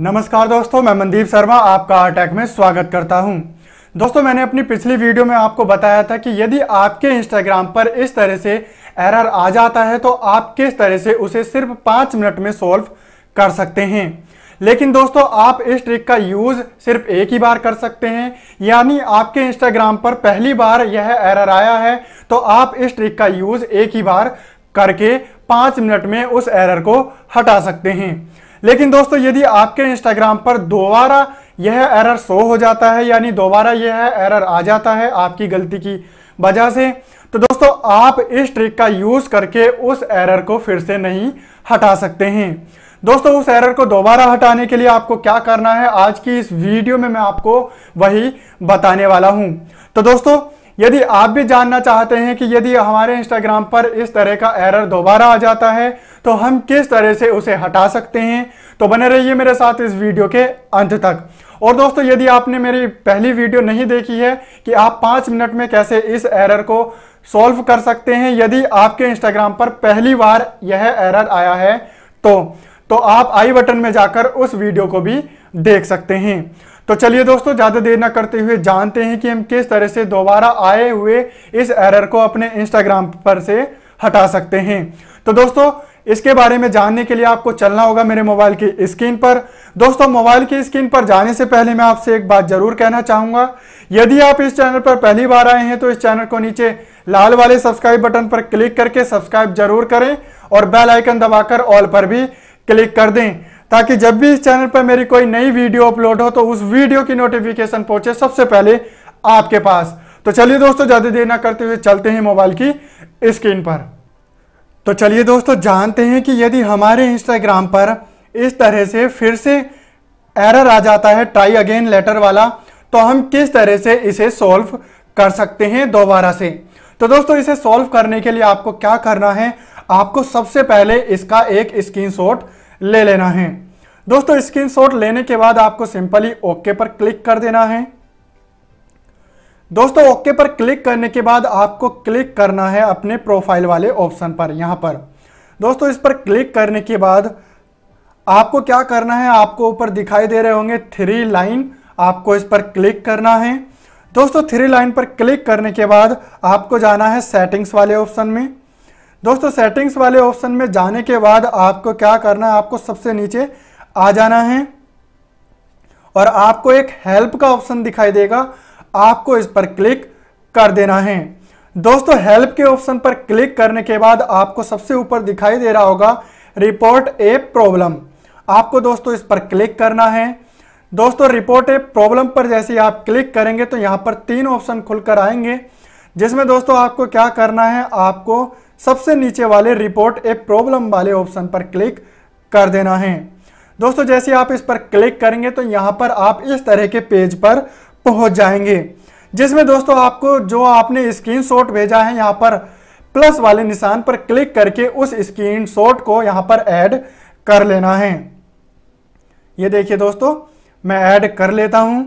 नमस्कार दोस्तों मैं मनदीप शर्मा आपका अटैक e में स्वागत करता हूं। दोस्तों मैंने अपनी पिछली वीडियो में आपको बताया था कि यदि आपके इंस्टाग्राम पर इस तरह से एरर आ जाता है तो आप किस तरह से उसे सिर्फ पाँच मिनट में सॉल्व कर सकते हैं लेकिन दोस्तों आप इस ट्रिक का यूज़ सिर्फ एक ही बार कर सकते हैं यानी आपके इंस्टाग्राम पर पहली बार यह एरर आया है तो आप इस ट्रिक का यूज़ एक ही बार करके पाँच मिनट में उस एरर को हटा सकते हैं लेकिन दोस्तों यदि आपके इंस्टाग्राम पर दोबारा यह एरर शो हो जाता है यानी दोबारा यह एरर आ जाता है आपकी गलती की वजह से तो दोस्तों आप इस ट्रिक का यूज़ करके उस एरर को फिर से नहीं हटा सकते हैं दोस्तों उस एरर को दोबारा हटाने के लिए आपको क्या करना है आज की इस वीडियो में मैं आपको वही बताने वाला हूं तो दोस्तों यदि आप भी जानना चाहते हैं कि यदि हमारे इंस्टाग्राम पर इस तरह का एरर दोबारा आ जाता है तो हम किस तरह से उसे हटा सकते हैं तो बने रहिए मेरे साथ इस वीडियो के अंत तक और दोस्तों यदि आपने मेरी पहली वीडियो नहीं देखी है कि आप पाँच मिनट में कैसे इस एरर को सॉल्व कर सकते हैं यदि आपके इंस्टाग्राम पर पहली बार यह एरर आया है तो तो आप आई बटन में जाकर उस वीडियो को भी देख सकते हैं तो चलिए दोस्तों ज़्यादा देर ना करते हुए जानते हैं कि हम किस तरह से दोबारा आए हुए इस एरर को अपने इंस्टाग्राम पर से हटा सकते हैं तो दोस्तों इसके बारे में जानने के लिए आपको चलना होगा मेरे मोबाइल की स्क्रीन पर दोस्तों मोबाइल की स्क्रीन पर जाने से पहले मैं आपसे एक बात जरूर कहना चाहूँगा यदि आप इस चैनल पर पहली बार आए हैं तो इस चैनल को नीचे लाल वाले सब्सक्राइब बटन पर क्लिक करके सब्सक्राइब जरूर करें और बेल आइकन दबाकर ऑल पर भी क्लिक कर दें ताकि जब भी इस चैनल पर मेरी कोई नई वीडियो अपलोड हो तो उस वीडियो की नोटिफिकेशन पहुंचे सबसे पहले आपके पास तो चलिए दोस्तों ज़्यादा देर ना करते हुए चलते हैं मोबाइल की स्क्रीन पर तो चलिए दोस्तों जानते हैं कि यदि हमारे इंस्टाग्राम पर इस तरह से फिर से एरर आ जाता है ट्राई अगेन लेटर वाला तो हम किस तरह से इसे सॉल्व कर सकते हैं दोबारा से तो दोस्तों इसे सॉल्व करने के लिए आपको क्या करना है आपको सबसे पहले इसका एक स्क्रीनशॉट ले लेना है दोस्तों स्क्रीनशॉट लेने के बाद आपको सिंपली ओके पर क्लिक कर देना है दोस्तों ओके पर क्लिक करने के बाद आपको क्लिक करना है अपने प्रोफाइल वाले ऑप्शन पर यहाँ पर दोस्तों इस पर क्लिक करने के बाद आपको क्या करना है आपको ऊपर दिखाई दे रहे होंगे थ्री लाइन आपको इस पर क्लिक करना है दोस्तों थ्री लाइन पर क्लिक करने के बाद आपको जाना है सेटिंग्स वाले ऑप्शन में दोस्तों सेटिंग्स वाले ऑप्शन में जाने के बाद आपको क्या करना है आपको सबसे नीचे आ जाना है और आपको एक हेल्प का ऑप्शन दिखाई देगा आपको इस पर क्लिक कर देना है दोस्तों हेल्प के ऑप्शन पर क्लिक करने के बाद आपको सबसे ऊपर दिखाई दे रहा होगा रिपोर्ट ए प्रॉब्लम आपको दोस्तों इस पर क्लिक करना है दोस्तों रिपोर्ट ए प्रॉब्लम पर जैसे ही आप क्लिक करेंगे तो यहाँ पर तीन ऑप्शन खुलकर आएंगे जिसमें दोस्तों आपको क्या करना है आपको सबसे नीचे वाले रिपोर्ट ए प्रॉब्लम वाले ऑप्शन पर क्लिक कर देना है दोस्तों जैसे आप इस पर क्लिक करेंगे तो यहाँ पर आप इस तरह के पेज पर पहुंच जाएंगे जिसमें दोस्तों आपको जो आपने स्क्रीनशॉट भेजा है यहाँ पर प्लस वाले निशान पर क्लिक करके उस स्क्रीनशॉट को यहाँ पर ऐड कर लेना है ये देखिए दोस्तों मैं ऐड कर लेता हूँ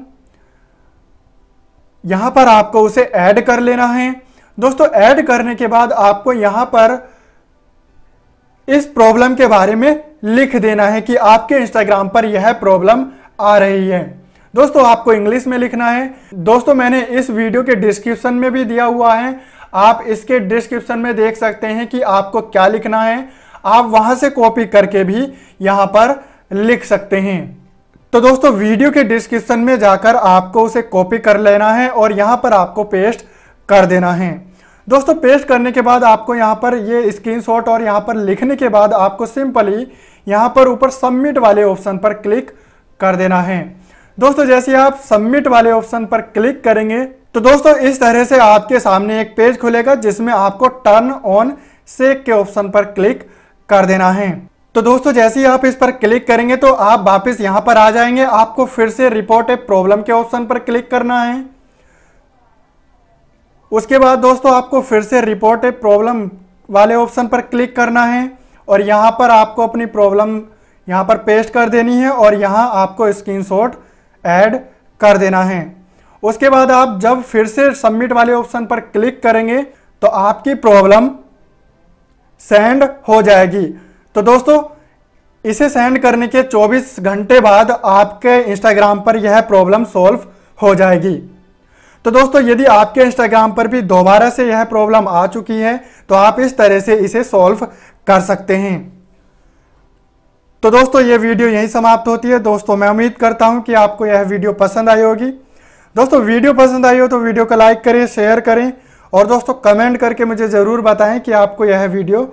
यहाँ पर आपको उसे ऐड कर लेना है दोस्तों ऐड करने के बाद आपको यहाँ पर इस प्रॉब्लम के बारे में लिख देना है कि आपके इंस्टाग्राम पर यह प्रॉब्लम आ रही है दोस्तों आपको इंग्लिश में लिखना है दोस्तों मैंने इस वीडियो के डिस्क्रिप्शन में भी दिया हुआ है आप इसके डिस्क्रिप्शन में देख सकते हैं कि आपको क्या लिखना है आप वहां से कॉपी करके भी यहां पर लिख सकते हैं तो दोस्तों वीडियो के डिस्क्रिप्शन में जाकर आपको उसे कॉपी कर लेना है और यहां पर आपको पेस्ट कर देना है दोस्तों पेस्ट करने के बाद आपको यहां पर ये स्क्रीनशॉट और यहां पर लिखने के बाद आपको सिंपली यहाँ पर ऊपर सबमिट वाले ऑप्शन पर क्लिक कर देना है दोस्तों जैसे आप सबमिट वाले ऑप्शन पर क्लिक करेंगे तो दोस्तों इस तरह से आपके सामने एक पेज खुलेगा जिसमें आपको टर्न ऑन सेक के ऑप्शन पर क्लिक कर देना है तो दोस्तों जैसे ही आप इस पर क्लिक करेंगे तो आप वापस यहां पर आ जाएंगे आपको फिर से रिपोर्ट ए प्रॉब्लम के ऑप्शन पर क्लिक करना है उसके बाद दोस्तों आपको फिर से रिपोर्ट ए प्रॉब्लम वाले ऑप्शन पर क्लिक करना है और यहां पर आपको अपनी प्रॉब्लम यहां पर पेस्ट कर देनी है और यहां आपको स्क्रीनशॉट ऐड कर देना है उसके बाद आप जब फिर से सबमिट वाले ऑप्शन पर क्लिक करेंगे तो आपकी प्रॉब्लम सेंड हो जाएगी तो दोस्तों इसे सेंड करने के 24 घंटे बाद आपके इंस्टाग्राम पर यह प्रॉब्लम सॉल्व हो जाएगी तो दोस्तों यदि आपके इंस्टाग्राम पर भी दोबारा से यह प्रॉब्लम आ चुकी है तो आप इस तरह से इसे सॉल्व कर सकते हैं तो दोस्तों ये वीडियो यहीं समाप्त होती है दोस्तों मैं उम्मीद करता हूँ कि आपको यह वीडियो पसंद आई होगी दोस्तों वीडियो पसंद आई हो तो वीडियो को लाइक करें शेयर करें और दोस्तों कमेंट करके मुझे ज़रूर बताएं कि आपको यह वीडियो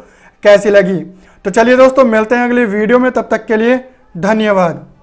कैसी लगी तो चलिए दोस्तों मिलते हैं अगली वीडियो में तब तक के लिए धन्यवाद